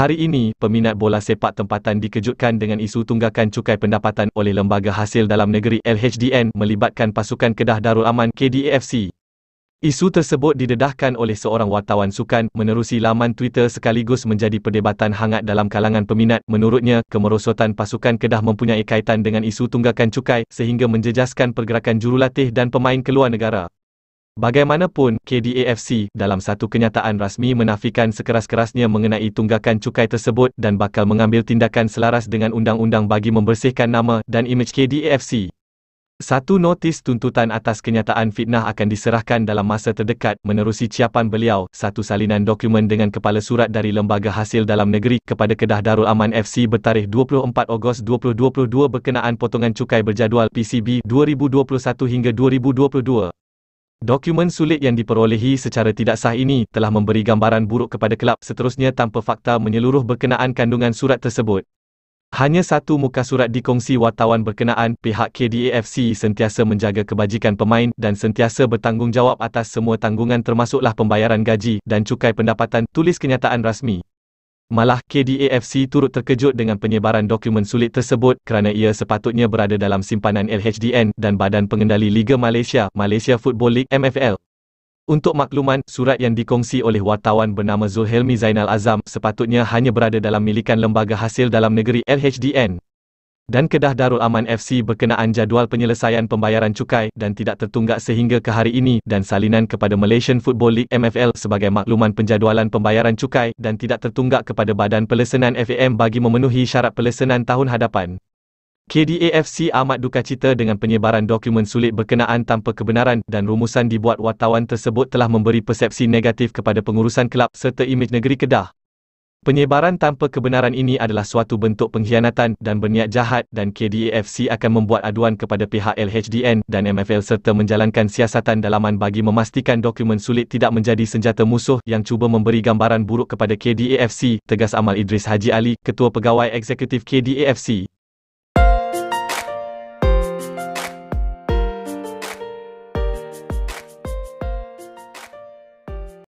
Hari ini, peminat bola sepak tempatan dikejutkan dengan isu tunggakan cukai pendapatan oleh Lembaga Hasil Dalam Negeri LHDN melibatkan pasukan Kedah Darul Aman KDAFC. Isu tersebut didedahkan oleh seorang wartawan sukan menerusi laman Twitter sekaligus menjadi perdebatan hangat dalam kalangan peminat. Menurutnya, kemerosotan pasukan Kedah mempunyai kaitan dengan isu tunggakan cukai sehingga menjejaskan pergerakan jurulatih dan pemain keluar negara. Bagaimanapun, KDAFC dalam satu kenyataan rasmi menafikan sekeras-kerasnya mengenai tunggakan cukai tersebut dan bakal mengambil tindakan selaras dengan undang-undang bagi membersihkan nama dan imej KDAFC. Satu notis tuntutan atas kenyataan fitnah akan diserahkan dalam masa terdekat menerusi ciapan beliau, satu salinan dokumen dengan kepala surat dari Lembaga Hasil Dalam Negeri kepada Kedah Darul Aman FC bertarikh 24 Ogos 2022 berkenaan potongan cukai berjadual PCB 2021 hingga 2022. Dokumen sulit yang diperolehi secara tidak sah ini telah memberi gambaran buruk kepada kelab seterusnya tanpa fakta menyeluruh berkenaan kandungan surat tersebut. Hanya satu muka surat dikongsi wartawan berkenaan pihak KDAFC sentiasa menjaga kebajikan pemain dan sentiasa bertanggungjawab atas semua tanggungan termasuklah pembayaran gaji dan cukai pendapatan tulis kenyataan rasmi. Malah KDAFC turut terkejut dengan penyebaran dokumen sulit tersebut kerana ia sepatutnya berada dalam simpanan LHDN dan Badan Pengendali Liga Malaysia, Malaysia Football League MFL. Untuk makluman, surat yang dikongsi oleh wartawan bernama Zulhelmi Zainal Azam sepatutnya hanya berada dalam milikan Lembaga Hasil Dalam Negeri LHDN dan Kedah Darul Aman FC berkenaan jadual penyelesaian pembayaran cukai dan tidak tertunggak sehingga ke hari ini dan salinan kepada Malaysian Football League MFL sebagai makluman penjadualan pembayaran cukai dan tidak tertunggak kepada Badan Pelesenan FAM bagi memenuhi syarat pelesenan tahun hadapan. KDAFC amat duka cita dengan penyebaran dokumen sulit berkenaan tanpa kebenaran dan rumusan dibuat wartawan tersebut telah memberi persepsi negatif kepada pengurusan kelab serta imej negeri Kedah. Penyebaran tanpa kebenaran ini adalah suatu bentuk pengkhianatan dan berniat jahat dan KDAFC akan membuat aduan kepada pihak LHDN dan MFL serta menjalankan siasatan dalaman bagi memastikan dokumen sulit tidak menjadi senjata musuh yang cuba memberi gambaran buruk kepada KDAFC, tegas Amal Idris Haji Ali, Ketua Pegawai Eksekutif KDAFC.